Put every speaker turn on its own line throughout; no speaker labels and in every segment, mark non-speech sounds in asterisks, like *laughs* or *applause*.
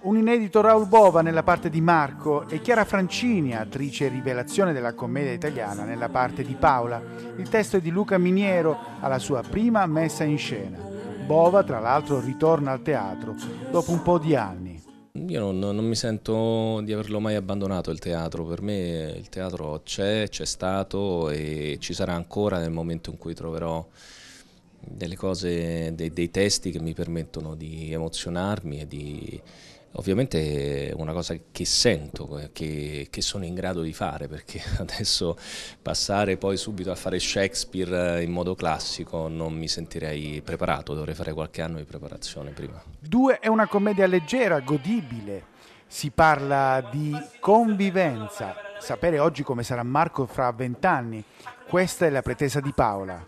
Un inedito Raul Bova nella parte di Marco e Chiara Francini, attrice rivelazione della commedia italiana, nella parte di Paola. Il testo è di Luca Miniero alla sua prima messa in scena. Bova, tra l'altro, ritorna al teatro dopo un po'
di anni. Io non, non mi sento di averlo mai abbandonato il teatro, per me il teatro c'è, c'è stato e ci sarà ancora nel momento in cui troverò delle cose, dei, dei testi che mi permettono di emozionarmi e di, ovviamente è una cosa che sento, eh, che, che, sono in grado di fare, perché *laughs* adesso passare poi subito a fare Shakespeare eh, in modo classico non mi sentirei preparato, dovrei fare qualche anno di preparazione prima.
Due è una commedia leggera, godibile, si parla di convivenza, sapere oggi come sarà Marco fra vent'anni, questa è la pretesa di Paola.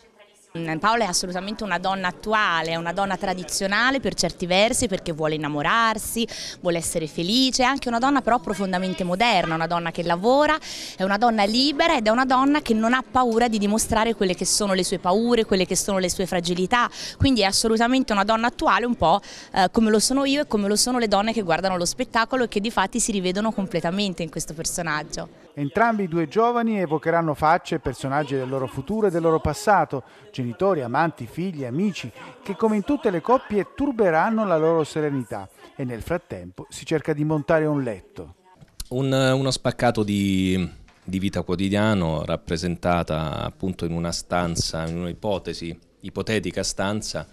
Mm, Paola è assolutamente una donna attuale, è una donna tradizionale per certi versi perché vuole innamorarsi, vuole essere felice, è anche una donna però profondamente moderna, una donna che lavora, è una donna libera ed è una donna che non ha paura di dimostrare quelle che sono le sue paure, quelle che sono le sue fragilità, quindi è assolutamente una donna attuale un po' eh, come lo sono io e come lo sono le donne che guardano lo spettacolo e che di fatti si rivedono completamente in questo personaggio.
Entrambi i due giovani evocheranno facce e personaggi del loro futuro e del loro passato, genitori, amanti, figli, amici, che come in tutte le coppie turberanno la loro serenità e nel frattempo si cerca di montare un letto.
Un, eh, uno spaccato di, di vita quotidiano rappresentata appunto in una stanza, in un'ipotesi, ipotetica stanza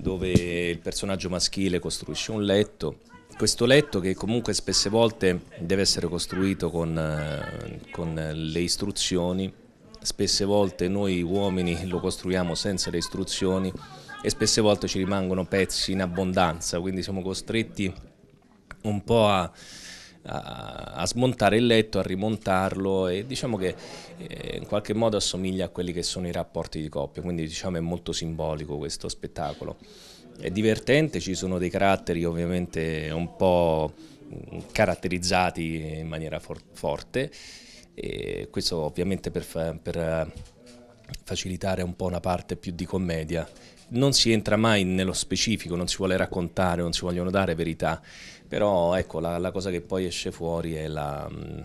dove il personaggio maschile costruisce un letto questo letto che comunque spesse volte deve essere costruito con, eh, con, le istruzioni, spesse volte noi uomini lo costruiamo senza le istruzioni e spesse volte ci rimangono pezzi in abbondanza, quindi siamo costretti un po' a, a, a smontare il letto, a rimontarlo e diciamo che eh, in qualche modo assomiglia a quelli che sono i rapporti di coppia, quindi diciamo è molto simbolico questo spettacolo è divertente, ci sono dei caratteri ovviamente un po' caratterizzati in maniera for forte e questo ovviamente per, fa per eh, facilitare un po' una parte più di commedia non si entra mai nello specifico, non si vuole raccontare, non si vogliono dare verità, però ecco la, la cosa che poi esce fuori è la, mm,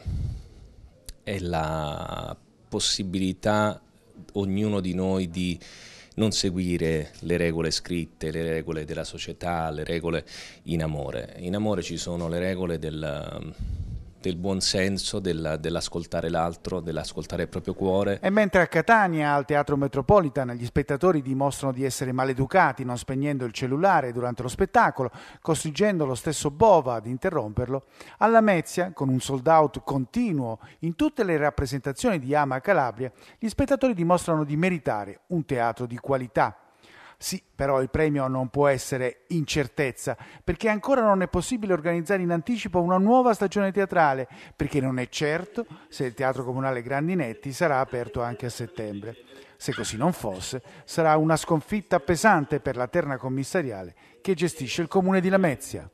è la possibilità ognuno di noi di non seguire le regole scritte, le regole della società, le regole in amore. In amore ci sono le regole del del buon senso, dell'ascoltare l'altro, dell'ascoltare il proprio cuore.
E mentre a Catania, al Teatro Metropolitan, gli spettatori dimostrano di essere maleducati non spegnendo il cellulare durante lo spettacolo, costringendo lo stesso Bova ad interromperlo, a Lamezia, con un sold out continuo in tutte le rappresentazioni di Ama Calabria, gli spettatori dimostrano di meritare un teatro di qualità. Sì, però il premio non può essere incertezza, perché ancora non è possibile organizzare in anticipo una nuova stagione teatrale, perché non è certo se il Teatro Comunale Grandinetti sarà aperto anche a settembre. Se così non fosse, sarà una sconfitta pesante per la terna commissariale che gestisce il Comune di Lamezia.